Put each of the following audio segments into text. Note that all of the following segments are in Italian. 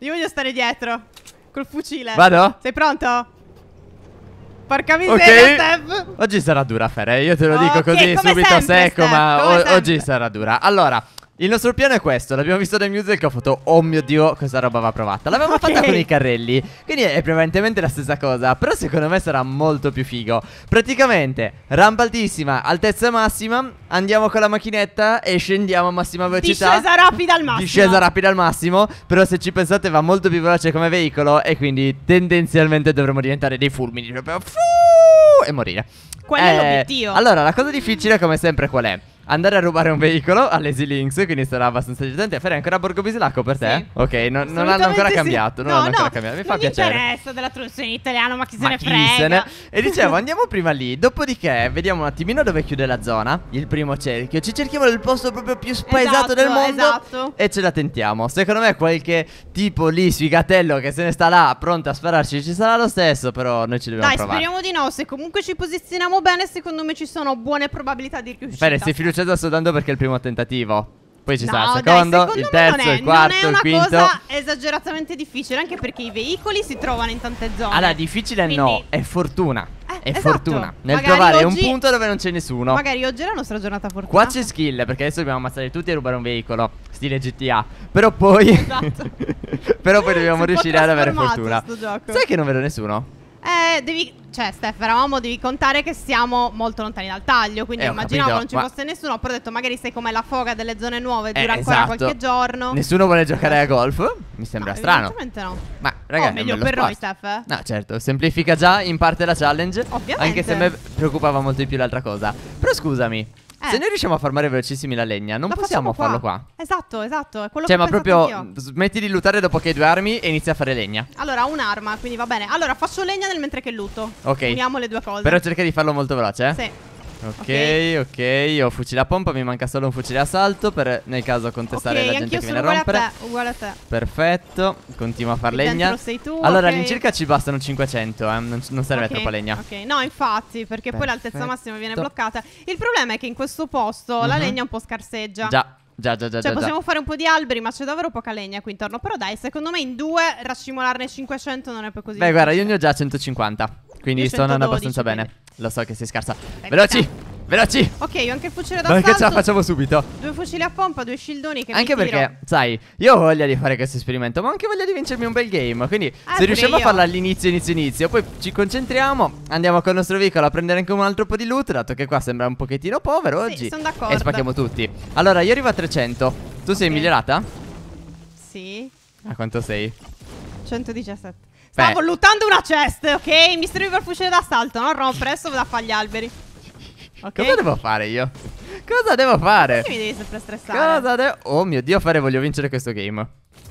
Io voglio stare dietro. Col fucile. Vado? Sei pronto? Porca miseria, okay. Steph. Oggi sarà dura, Fere. Io te lo dico okay, così subito sempre, secco, Steph, ma oggi sarà dura. Allora, il nostro piano è questo, l'abbiamo visto nel music, ho fatto, oh mio dio, questa roba va provata. L'abbiamo okay. fatta con i carrelli, quindi è prevalentemente la stessa cosa, però secondo me sarà molto più figo. Praticamente, rampa altissima, altezza massima, andiamo con la macchinetta e scendiamo a massima velocità. Discesa rapida al massimo. Discesa rapida al massimo, però se ci pensate va molto più veloce come veicolo e quindi tendenzialmente dovremmo diventare dei fulmini, proprio e morire. Qual è eh, l'obiettivo? Allora, la cosa difficile come sempre qual è? andare a rubare un veicolo all'Easy Links, quindi sarà abbastanza eccitante. Fare ancora a Borgo Bislacco per te? Sì. Ok, no, non hanno ancora sì. cambiato. Non no, hanno no, ancora cambiato. Mi fa piacere. Mi interessa della traduzione in italiano, ma chi se ma ne chi frega. Se ne... E dicevo, andiamo prima lì, dopodiché vediamo un attimino dove chiude la zona, il primo cerchio. Ci cerchiamo il posto proprio più spaesato esatto, del mondo esatto. e ce la tentiamo. Secondo me qualche tipo lì sfigatello che se ne sta là pronto a spararci ci sarà lo stesso, però noi ci dobbiamo Dai, provare. Dai, speriamo di no, se comunque ci posizioniamo bene, secondo me ci sono buone probabilità di riuscire. Bene, sei fiducioso successo soltanto perché è il primo tentativo. Poi ci no, sarà il secondo, dai, il terzo, è, il quarto, il quinto. Non è una cosa esageratamente difficile, anche perché i veicoli si trovano in tante zone. Allora, difficile Quindi... no, è fortuna. Eh, è esatto. fortuna. Nel magari trovare oggi... un punto dove non c'è nessuno. Magari oggi è la nostra giornata fortuna. Qua c'è skill, perché adesso dobbiamo ammazzare tutti e rubare un veicolo. Stile GTA. Però poi... Esatto. però poi dobbiamo si riuscire ad avere fortuna. Sai che non vedo nessuno? devi, cioè, Steph, eravamo, devi contare che siamo molto lontani dal taglio. Quindi eh, immaginavo capito, non ci ma... fosse nessuno. Però ho detto, magari sei come la foga delle zone nuove, dura eh, esatto. ancora qualche giorno. Nessuno vuole giocare a eh. golf? Mi sembra no, strano. no. Ma ragazzi, oh, meglio per sport. noi, Steph. Eh. No, certo, semplifica già in parte la challenge. Ovviamente. Anche se a me preoccupava molto di più l'altra cosa. Però scusami. Se eh. noi riusciamo a farmare velocissimi la legna, non la possiamo qua. farlo qua. Esatto, esatto. È quello cioè, che ma proprio io. smetti di lutare dopo che hai due armi e inizia a fare legna. Allora, un'arma, quindi va bene. Allora, faccio legna nel mentre che luto. Ok. Uniamo le due cose. Però cerca di farlo molto veloce, eh? Sì. Ok, ok, ho fucile a pompa, mi manca solo un fucile a salto per nel caso contestare okay, la gente che viene a rompere. Uguale a te, uguale a te. Perfetto, continua a far Qui legna. Sei tu, allora okay. all'incirca ci bastano 500, eh? non, non, serve okay, troppa legna. Ok, no, infatti, perché Perfetto. poi l'altezza massima viene bloccata. Il problema è che in questo posto uh -huh. la mhm. legna un po' scarseggia. Già. Già, già, già. Cioè, già, possiamo già. fare un po' di alberi, ma c'è davvero poca legna qui intorno. Però dai, secondo me in due raccimolarne 500 non è poi così. Beh, difficile. guarda, io ne ho già 150. Quindi sto andando abbastanza bene. bene. Lo so che sei scarsa. Dai, ecco, veloci! Veloci! Ok, ho anche il fucile d'assalto. Perché ce la facciamo subito? Due fucili a pompa, due scildoni che Anche perché, sai, io ho voglia di fare questo esperimento, ma ho anche voglia di vincermi un bel game. Quindi, ah, se riusciamo io. a farlo all'inizio, inizio, inizio, poi ci concentriamo, andiamo col nostro veicolo a prendere anche un altro po' di loot, dato che qua sembra un pochettino povero sì, oggi. sono d'accordo. E spacchiamo tutti. Allora, io arrivo a 300. Tu okay. sei migliorata? Sì. A quanto sei? 117. Stavo lottando una chest, ok? Mi serviva il fucile d'assalto, non rompere, adesso vado a fare gli alberi. Okay. Cosa devo fare io? Cosa devo fare? Perché mi devi sempre stressare? Cosa devo... Oh mio Dio, fare voglio vincere questo game.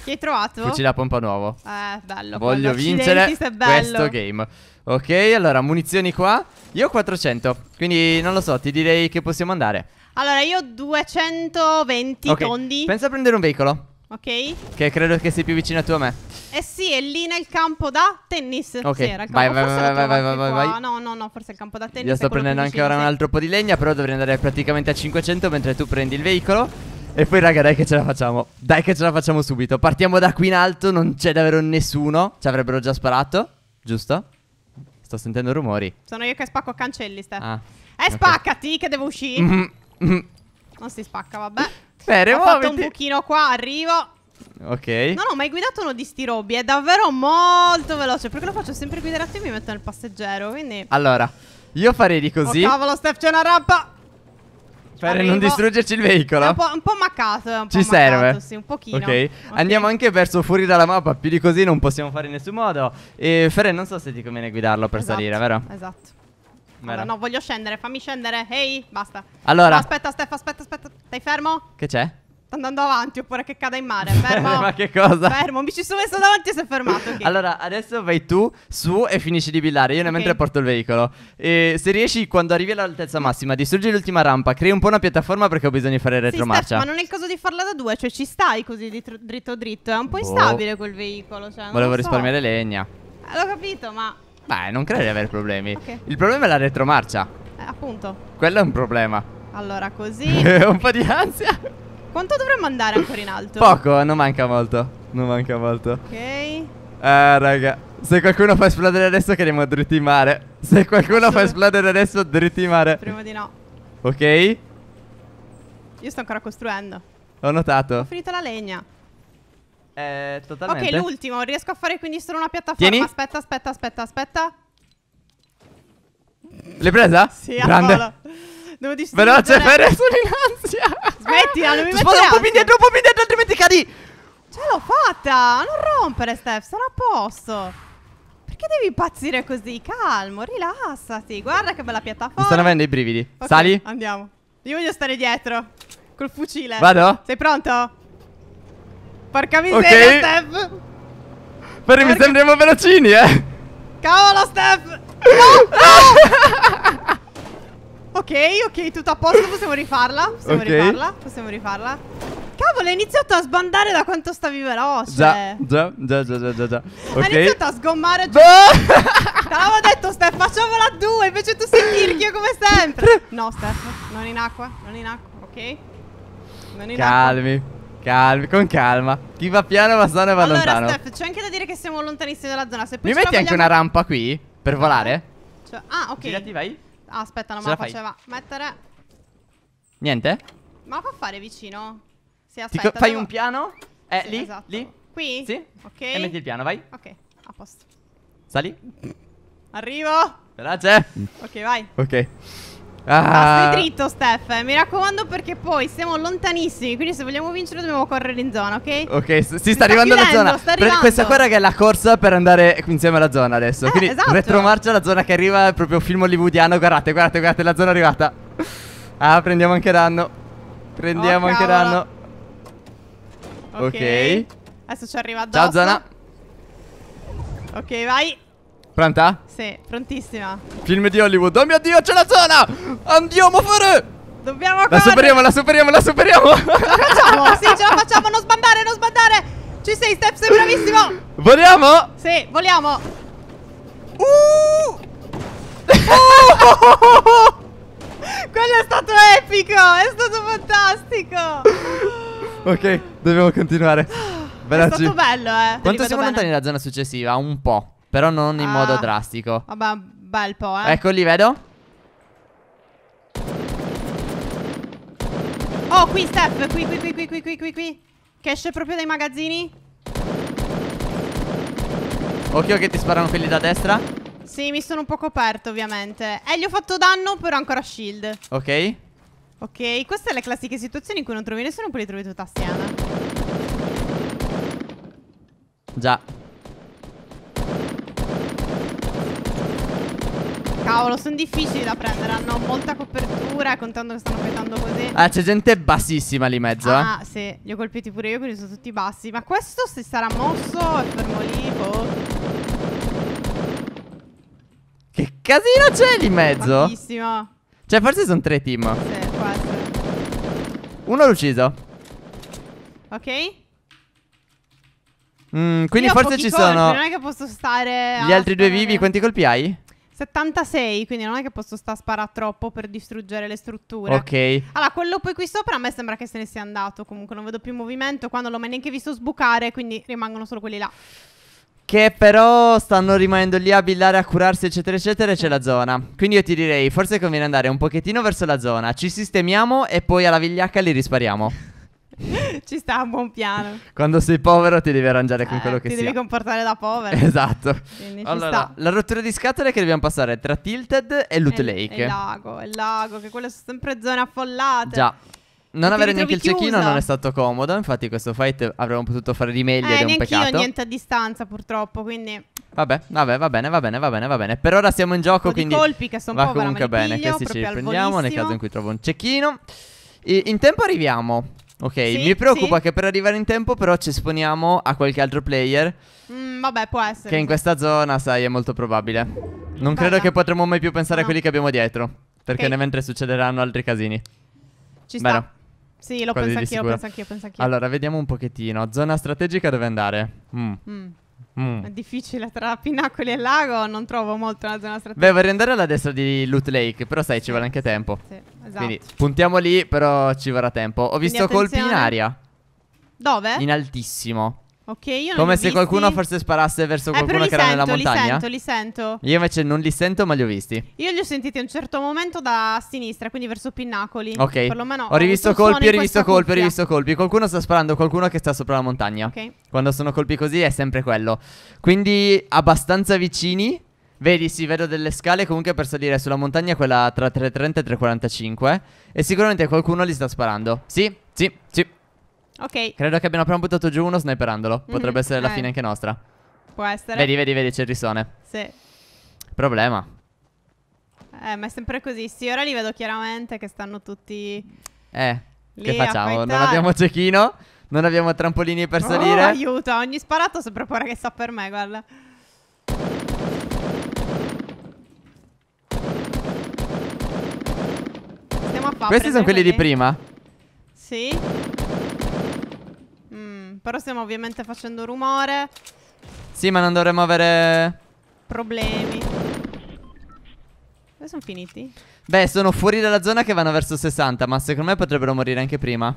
Chi hai trovato? Fucile a pompa nuovo. Eh, bello. Voglio vincere questo game. Ok, allora, munizioni qua. Io ho 400, quindi non lo so, ti direi che possiamo andare. Allora, io ho 220 okay. tondi. Pensa a prendere un veicolo. Ok? Che credo che sia più vicina tu a me. Eh sì, è lì nel campo da tennis. Ok, sì, vai, vai, vai, vai, vai, vai, vai, vai, No, no, no, forse il campo da tennis. Io sto prendendo anche ora un altro po' di legna, però dovrei andare praticamente a 500 mentre tu prendi il veicolo. E poi raga dai che ce la facciamo Dai che ce la facciamo subito Partiamo da qui in alto Non c'è davvero nessuno Ci avrebbero già sparato Giusto? Sto sentendo rumori Sono io che spacco cancelli Steph ah, Eh okay. spaccati che devo uscire mm -hmm. Non si spacca vabbè Beh, rimuoviti. Ho fatto un buchino qua, arrivo. Ok. No, no, ma hai guidato uno di sti robbi. È davvero molto veloce. Perché lo faccio sempre guidare a te e mi metto nel passeggero. Quindi. Allora, io farei di così. Oh, cavolo, Steph, c'è una rampa. Per Arrivo. non distruggerci il veicolo. È un po', un po maccato. Un Ci po serve. sì, un pochino. Okay. ok. Andiamo anche verso fuori dalla mappa. Più di così non possiamo fare in nessun modo. E Ferre, non so se ti conviene guidarlo per esatto. salire, vero? Esatto. Allora, no, voglio scendere, fammi scendere. Ehi, basta. Allora. No, aspetta, Stefano, aspetta, aspetta. Stai fermo? Che c'è? Sto andando avanti oppure che cada in mare. Fermo. Ma che cosa? Fermo, mi ci sono messo davanti e si è fermato. Okay. Allora, adesso vai tu su e finisci di billare. Io ne okay. mentre porto il veicolo. E se riesci, quando arrivi all'altezza massima, distruggi l'ultima rampa. Crei un po' una piattaforma perché ho bisogno di fare retromarcia. Sì, Steph, ma non è il caso di farla da due, cioè ci stai così dritto dritto. È un po' boh. instabile oh. quel veicolo. Cioè, Volevo so. risparmiare legna. Eh, l'ho capito, ma Beh, non credo di avere problemi. Okay. Il problema è la retromarcia. Eh, appunto. Quello è un problema. Allora, così. un po' di ansia. Quanto dovremmo andare ancora in alto? Poco, non manca molto. Non manca molto. Ok. Eh, raga. Se qualcuno fa esplodere adesso, cadiamo dritti in mare. Se qualcuno fa esplodere adesso, dritti in mare. Prima di no. Ok. Io sto ancora costruendo. Ho notato. Ho finito la legna. Eh, totalmente. Ok, l'ultimo. Riesco a fare quindi solo una piattaforma. Tieni. Aspetta, aspetta, aspetta, aspetta. L'hai presa? Sì, Grande. a volo. Devo distruggere. Veloce, Fede, sono in ansia. Smettila, non mi mettere Sposa un po' più indietro, un po' più indietro, altrimenti cadi. Ce l'ho fatta. Non rompere, Steph. Sono a posto. Perché devi impazzire così? Calmo, rilassati. Guarda che bella piattaforma. Mi stanno avendo i brividi. Okay, Sali. Andiamo. Io voglio stare dietro. Col fucile. Vado? Sei pronto? Porca miseria, okay. Steph! Fermi, Porca... sembriamo velocini, eh! Cavolo, Steph! No, no! ok, ok, tutto a posto, possiamo rifarla. Possiamo okay. rifarla, possiamo rifarla. Cavolo, hai iniziato a sbandare da quanto stavi veloce. Già, già, già, già, già, già. Okay. Hai iniziato a sgommare giù. Te l'avevo detto, Steph, facciamola a due, invece tu sei tirchio come sempre. No, Steph, non in acqua, non in acqua, ok? Non in Calmi. acqua. Calmi. Calmi, con calma. Chi va piano va sano e va allora, lontano. Allora, Steph, c'è anche da dire che siamo lontanissimi dalla zona. Se poi Mi metti anche una rampa qui per volare? Cioè, ah, ok. Girati, vai. Ah, aspetta, non Ce me la, la faceva. Mettere. Niente? Ma fa fare vicino? Sì, aspetta. Ti fai devo... un piano? Eh, sì, lì? Esatto. Lì? Qui? Sì. Ok. E metti il piano, vai. Ok, a posto. Sali. Arrivo. Grazie. Ok, vai. Ok. Ah. stai dritto, Steph. Eh. Mi raccomando, perché poi siamo lontanissimi. Quindi, se vogliamo vincere, dobbiamo correre in zona, ok? Ok, si sta, sta arrivando alla zona. Sta arrivando. Questa qua, raga, è la corsa per andare insieme alla zona adesso. Eh, quindi, esatto. retromarcia, la zona che arriva è proprio film hollywoodiano. Guardate, guardate, guardate, la zona è arrivata. Ah, prendiamo anche danno. Prendiamo oh, anche danno. Ok. okay. Adesso ci arriva addosso. Ciao, zona. Ok, vai. Pronta? Sì, prontissima. Film di Hollywood. Oh mio Dio, c'è la zona! Andiamo a fare! Dobbiamo La superiamo, la superiamo, la superiamo! Ce la facciamo, sì, ce la facciamo, non sbandare, non sbandare! Ci sei, Step, sei bravissimo! Voliamo? Sì, voliamo! Uh! uh! Quello è stato epico, è stato fantastico! ok, dobbiamo continuare. Bella è stato bello, eh. Quanto siamo bene. lontani dalla zona successiva? Un po'. Però non in ah, modo drastico. Vabbè, bel po', eh. Ecco, li vedo. Oh, qui Steph, qui, qui, qui, qui, qui, qui, qui, qui. Che esce proprio dai magazzini. Occhio che ti sparano quelli da destra. Sì, mi sono un po' coperto, ovviamente. Eh, gli ho fatto danno, però ancora shield. Ok. Ok, queste sono le classiche situazioni in cui non trovi nessuno, poi li trovi tutti assieme. Già. Cavolo, sono difficili da prendere, hanno molta copertura contando che stanno fightando così. Ah, c'è gente bassissima lì in mezzo, eh. ah, eh. sì, li ho colpiti pure io, quindi sono tutti bassi. Ma questo si sarà mosso, è fermo lì, boh. Che casino c'è lì in mezzo? Tantissimo. Cioè, forse sono tre team. Sì, può Uno l'ho ucciso. Ok. Mm, quindi io forse ci colpi, sono. Non è che posso stare. Gli altri due vivi, quanti colpi hai? 76, quindi non è che posso sta a sparare troppo per distruggere le strutture. Ok. Allora, quello poi qui sopra a me sembra che se ne sia andato. Comunque non vedo più movimento. Quando l'ho mai neanche visto sbucare, quindi rimangono solo quelli là. Che però stanno rimanendo lì a billare, a curarsi, eccetera, eccetera, e c'è la zona. Quindi io ti direi, forse conviene andare un pochettino verso la zona, ci sistemiamo e poi alla vigliacca li rispariamo. Ci sta a buon piano. Quando sei povero ti devi arrangiare con eh, quello che sei. Ti devi comportare da povero. Esatto. Allora, la rottura di scatole che dobbiamo passare tra Tilted e Loot Lake. Il lago, il lago, che quelle sono sempre zone affollate. Già. Non avere neanche il cecchino non è stato comodo, infatti questo fight avremmo potuto fare di meglio eh, ed è un peccato. Io niente a distanza purtroppo, quindi... Vabbè, vabbè, va bene, va bene, va bene, va bene. Per ora siamo in gioco, quindi... colpi che sono va comunque bene, piglio, questi ci riprendiamo nel caso in cui trovo un cecchino. E in tempo arriviamo Ok, sì, mi preoccupa sì. che per arrivare in tempo però ci esponiamo a qualche altro player. Mm, vabbè, può essere. Che in questa zona, sai, è molto probabile. Non Bella. credo che potremo mai più pensare no. a quelli che abbiamo dietro. Perché okay. nel mentre succederanno altri casini. Ci sta. Vero. Sì, lo penso anch'io, penso anch'io, penso anch'io. Allora, vediamo un pochettino. Zona strategica dove andare? Mm. Mm. Mm. È difficile tra Pinacoli e Lago, non trovo molto una zona strategica. Beh, vorrei andare alla destra di Loot Lake, però sai, ci vuole anche tempo. Sì, esatto. Quindi puntiamo lì, però ci vorrà tempo. Ho visto colpi in aria. Dove? In altissimo. Ok, io non Come se visti. qualcuno forse sparasse verso eh, qualcuno eh, che sento, era nella montagna. Li sento, li sento. Io invece non li sento, ma li ho visti. Io li ho sentiti a un certo momento da sinistra, quindi verso Pinnacoli. Ok. Perlomeno ho rivisto colpi, ho rivisto colpi, ho rivisto colpi. Qualcuno sta sparando, qualcuno che sta sopra la montagna. Ok. Quando sono colpi così è sempre quello. Quindi abbastanza vicini. Vedi, sì, vedo delle scale comunque per salire sulla montagna, quella tra 3.30 e 3.45. E sicuramente qualcuno li sta sparando. Sì, sì, sì. Ok. Credo che abbiano appena buttato giù uno sniperandolo. Mhm. Potrebbe essere la eh. fine anche nostra. Può essere. Vedi, vedi, vedi, c'è il risone. Sì. Problema. Eh, ma è sempre così. Sì, ora li vedo chiaramente che stanno tutti... Eh, lì che facciamo? Non abbiamo cecchino? Non abbiamo trampolini per salire? oh, salire? aiuto, ogni sparato sembra paura che sta per me, guarda. Stiamo a fare. Questi sono quelli quelli di prima? Sì. Però stiamo ovviamente facendo rumore. Sì, ma non dovremmo avere... Problemi. Dove sono finiti? Beh, sono fuori dalla zona che vanno verso 60, ma secondo me potrebbero morire anche prima.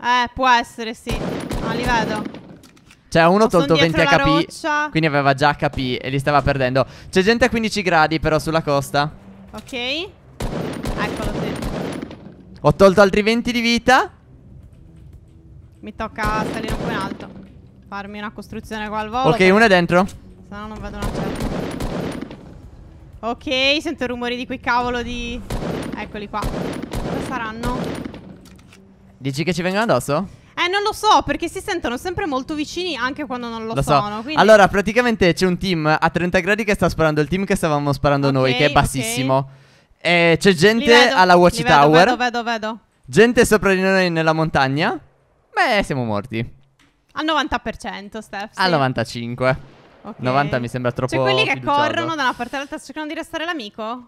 Eh, può essere, sì. No, li vedo. Cioè, uno ha tolto 20 HP, quindi aveva già HP e li stava perdendo. C'è gente a 15 gradi, però, sulla costa. Ok. Eccolo, sì. Ho tolto altri 20 di vita. Mi tocca salire un po' in alto. Farmi una costruzione qua al volo. Ok, uno è dentro. Se no non vedo una certa. Ok, sento rumori di quei cavolo di... Eccoli qua. Cosa saranno? Dici che ci vengono addosso? Eh, non lo so, perché si sentono sempre molto vicini anche quando non lo, lo sono. So. Quindi... Allora, praticamente c'è un team a 30 gradi che sta sparando il team che stavamo sparando okay, noi, che è bassissimo. Okay. Eh, e c'è gente vedo, alla Watch Tower. Vedo, vedo, vedo. Gente sopra di noi nella montagna. Beh, siamo morti. Al 90%, Steph. Sì. Al 95%. Okay. 90 mi sembra troppo. Cioè, quelli che corrono da una parte all'altra cercano di restare l'amico.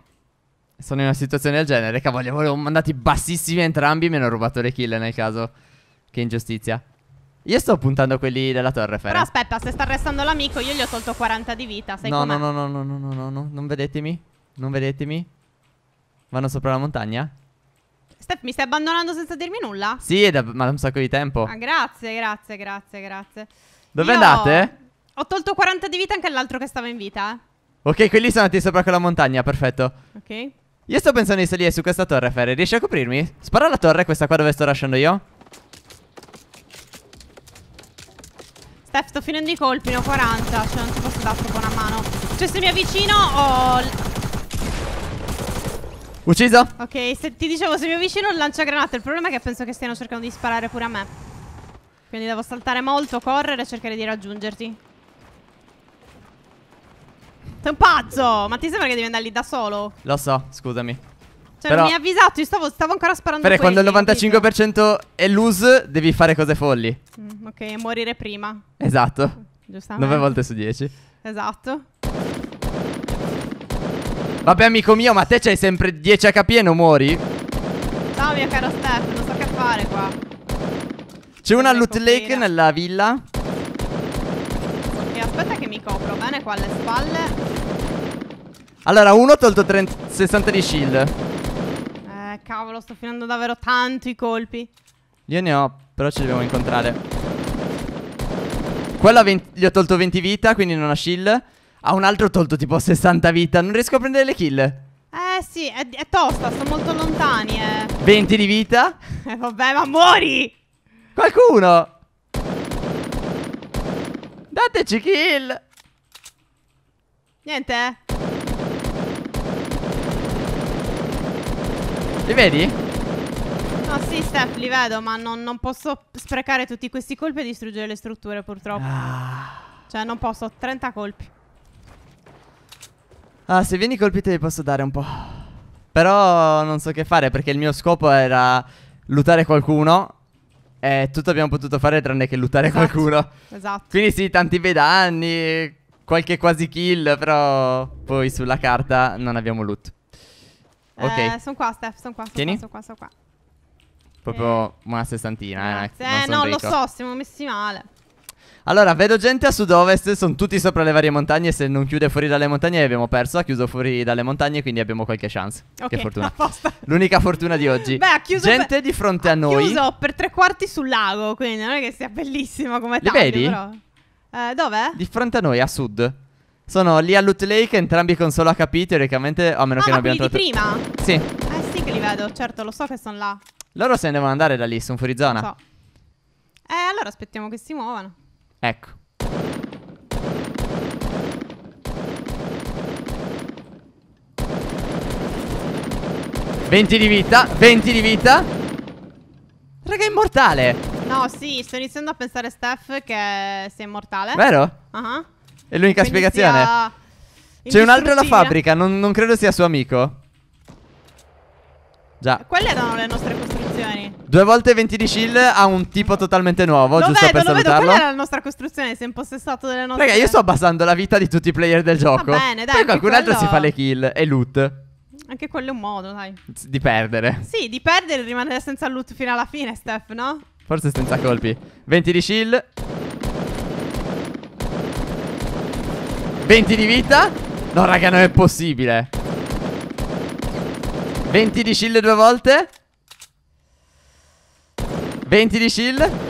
Sono in una situazione del genere. Cavolo, avevo mandati bassissimi entrambi. Mi hanno rubato le kill nel caso. Che ingiustizia. Io sto puntando quelli della torre, Fere. Però aspetta, se sta restando l'amico, io gli ho tolto 40 di vita. Sai no, no, no, no, no, no, no, no, non vedetemi. Non vedetemi. Vanno sopra la montagna? aspetta, mi stai abbandonando senza dirmi nulla? Sì, è da, ma da un sacco di tempo. Ah, grazie, grazie, grazie, grazie. Dove Io andate? Ho tolto 40 di vita anche all'altro che stava in vita. Eh. Ok, quelli sono andati sopra quella montagna, perfetto. Ok. Io sto pensando di salire su questa torre, Ferre. Riesci a coprirmi? Spara la torre, questa qua dove sto lasciando io. Steph, sto finendo i colpi, ne ho 40. Cioè, non ti posso dare proprio una mano. Cioè, se mi avvicino, ho Ucciso. Ok, se ti dicevo, se mi avvicino il granate. Il problema è che penso che stiano cercando di sparare pure a me. Quindi devo saltare molto, correre e cercare di raggiungerti. Sei un pazzo! Ma ti sembra che devi andare lì da solo? Lo so, scusami. Cioè, Però... non mi hai avvisato, io stavo, stavo ancora sparando Perché quando il 95% è lose, devi fare cose folli. Mm, ok, morire prima. Esatto. Giustamente. 9 volte su 10. Esatto. Vabbè amico mio ma te c'hai sempre 10 HP e non muori? No mio caro Steph non so che fare qua C'è una loot lake nella villa Ok aspetta che mi copro bene qua alle spalle Allora uno ha tolto 30, 60 di shield Eh cavolo sto finendo davvero tanto i colpi Io ne ho però ci dobbiamo incontrare Quella 20, gli ho tolto 20 vita quindi non ha shield a un altro ho tolto tipo 60 vita. Non riesco a prendere le kill. Eh sì, è, è tosta, sono molto lontani. Eh. 20 di vita. Eh, vabbè, ma muori! Qualcuno! Dateci kill! Niente? Eh. Li vedi? No, sì, Steph, li vedo, ma non, non posso sprecare tutti questi colpi e distruggere le strutture, purtroppo. Ah. Cioè, non posso, 30 colpi. Ah, se vieni colpito ti posso dare un po'. Però non so che fare perché il mio scopo era lutare qualcuno. E tutto abbiamo potuto fare tranne che lutare esatto. qualcuno. Esatto. Quindi sì, tanti bei danni, qualche quasi kill, però poi sulla carta non abbiamo loot. Eh, ok. sono qua, Steph, sono qua. Son Sono qua, sono qua. Proprio eh. una sessantina, eh. Eh, no, ricco. lo so, siamo messi male. Allora, vedo gente a sud-ovest, sono tutti sopra le varie montagne. Se non chiude fuori dalle montagne, abbiamo perso. Ha chiuso fuori dalle montagne, quindi abbiamo qualche chance. Okay, che fortuna. Apposta. L'unica fortuna di oggi. Beh, ha chiuso. Gente per... di fronte ha a noi. Ha chiuso per tre quarti sul lago, quindi non è che sia bellissimo come taglio, Li vedi? Però. Eh, dov'è? Di fronte a noi, a sud. Sono lì a Loot Lake, entrambi con solo HP, teoricamente, a meno ah, che non abbiamo trovato... prima? Sì. Eh sì che li vedo, certo, lo so che sono là. Loro se ne devono andare da lì, sono fuori zona. So. Eh, allora aspettiamo che si muovano. Ecco. Venti di vita, venti di vita. Raga, è immortale. No, sì, sto iniziando a pensare, Steph, che sia immortale. Vero? Uh -huh. È l'unica spiegazione. Sia... C'è un altro alla fabbrica, non, non credo sia suo amico. Già. Quelle erano le nostre costruzioni. Due volte 20 di shield a un tipo totalmente nuovo, lo giusto vedo, per lo salutarlo. Vedo. Quella è la nostra costruzione, si è impossessato delle nostre Raga, io sto abbassando la vita di tutti i player del gioco. Va bene, dai. Poi qualcun quello... altro si fa le kill e loot. Anche quello è un modo, dai. Di perdere. Sì, di perdere e rimanere senza loot fino alla fine, Steph, no? Forse senza colpi. 20 di shield. 20 di vita. No, raga, non è possibile. 20 di shield due volte. 20 di shield. Ma ce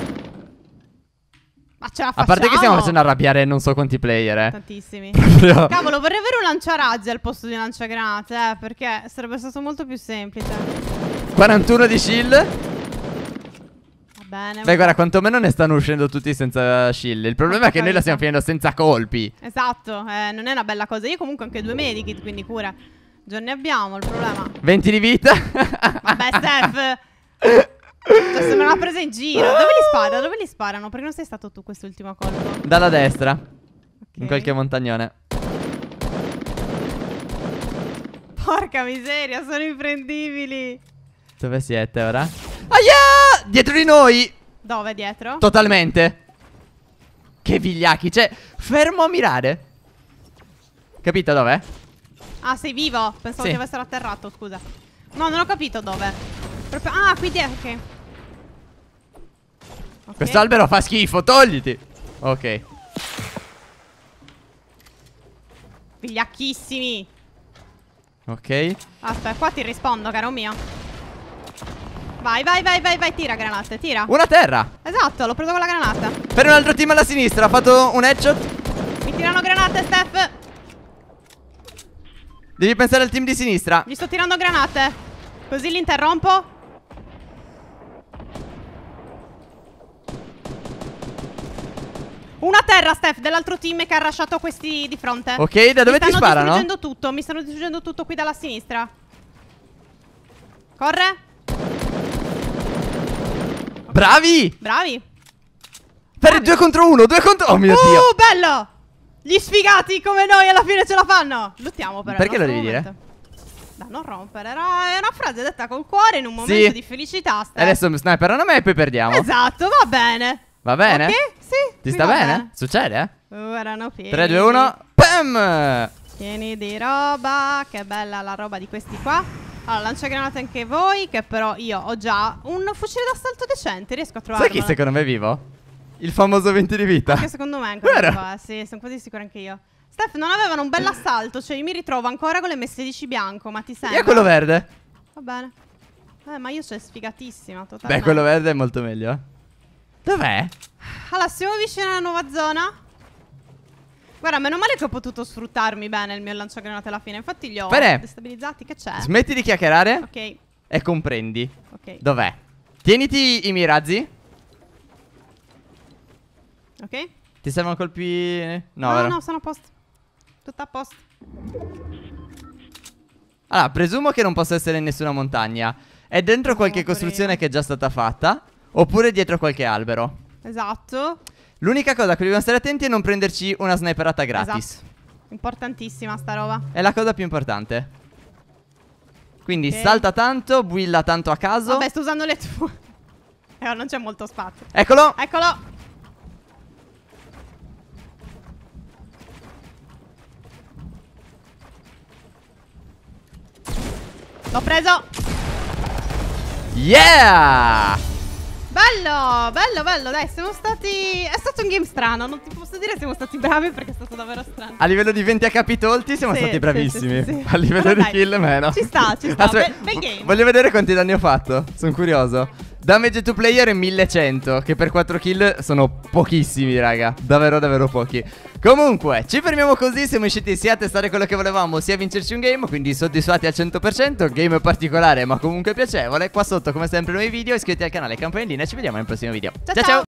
la facciamo? A parte che stiamo facendo arrabbiare non so quanti player, eh. Tantissimi. Proprio. Cavolo, vorrei avere un lanciarazzi al posto di un lanciagranate, eh, perché sarebbe stato molto più semplice. 41 di shield. Va Bene, Beh, guarda, quantomeno ne stanno uscendo tutti senza shield. Il problema è che noi la stiamo finendo senza colpi. Esatto, eh, non è una bella cosa. Io comunque ho anche due medikit, quindi cura. Già ne abbiamo, il problema. 20 di vita. Vabbè, Steph. Cioè, sembra una presa in giro. Dove li spara? Dove li sparano? Perché non sei stato tu quest'ultimo colpo? Dalla destra. Okay. In qualche montagnone. Porca miseria, sono imprendibili. Dove siete ora? Aia! Dietro di noi! Dove dietro? Totalmente. Che vigliacchi, cioè, fermo a mirare. Capito dov'è? Ah, sei vivo. Pensavo sì. che avessero atterrato, scusa. No, non ho capito dove. Proprio... Ah, qui dietro, ok. Okay. Quest'albero fa schifo, togliti. Ok. Vigliacchissimi. Ok. Aspetta, qua ti rispondo, caro mio. Vai, vai, vai, vai, vai, tira granate, tira. Una terra. Esatto, l'ho preso con la granata. Per un altro team alla sinistra, ha fatto un headshot. Mi tirano granate, Steph. Devi pensare al team di sinistra. Gli sto tirando granate. Così li interrompo. Una terra, Steph, dell'altro team che ha lasciato questi di fronte. Ok, da dove mi ti sparano? Mi stanno distruggendo tutto, mi stanno distruggendo tutto qui dalla sinistra. Corre. Okay. Bravi! Bravi. Per 2 contro uno, due contro... Oh mio uh, Dio! Oh, bello! Gli sfigati come noi alla fine ce la fanno! Luttiamo però. Perché lo devi momento. dire? Da non rompere, era, una frase detta col cuore in un momento sì. di felicità. Steph. Adesso mi sniperano me e poi perdiamo. Esatto, va bene. Va bene? Ok, sì. Ti sta bene? bene? Succede? Eh? Ora no, 3, 2, 1, PAM! Pieni di roba, che bella la roba di questi qua. Allora, granate anche voi, che però io ho già un fucile d'assalto decente, riesco a trovare. Sai chi secondo me è vivo? Il famoso 20 di vita. Che secondo me è ancora Vero? vivo, eh, sì, sono quasi sicuro anche io. Steph, non avevano un bell'assalto, cioè io mi ritrovo ancora con le m 16 bianco, ma ti sembra? Io quello verde. Va bene. Eh, ma io sono sfigatissima, totalmente. Beh, quello verde è molto meglio, eh. Dov'è? Allora, siamo vicini alla nuova zona. Guarda, meno male che ho potuto sfruttarmi bene il mio lanciagranate alla fine. Infatti li ho Bene. destabilizzati. Che c'è? Smetti di chiacchierare. Ok. E comprendi. Ok. Dov'è? Tieniti i mirazzi. Ok. Ti servono colpi... No, no, no, sono a posto. Tutto a posto. Allora, presumo che non possa essere in nessuna montagna. È dentro qualche costruzione che è già stata fatta. Oppure dietro qualche albero. Esatto. L'unica cosa a cui dobbiamo stare attenti è non prenderci una sniperata gratis. Esatto. Importantissima sta roba. È la cosa più importante. Quindi okay. salta tanto, builla tanto a caso. Vabbè, sto usando le tue. eh, non c'è molto spazio. Eccolo! Eccolo! L'ho preso! Yeah! Bello, bello, bello, dai, siamo stati... È stato un game strano, non ti posso dire siamo stati bravi perché è stato davvero strano. A livello di 20 HP tolti siamo sì, stati bravissimi. Sì, sì, a livello allora, di dai, kill meno. Ci sta, ci sta. Aspetta, Be- game. Voglio vedere quanti danni ho fatto. Sono curioso. Damage to player 1100, che per 4 kill sono pochissimi, raga. Davvero, davvero pochi. Comunque, ci fermiamo così. Siamo riusciti sia a testare quello che volevamo, sia a vincerci un game. Quindi soddisfatti al 100%. Game particolare, ma comunque piacevole. Qua sotto, come sempre, nuovi video. Iscriviti al canale Campanellina. Ci vediamo nel prossimo video. ciao! ciao. ciao.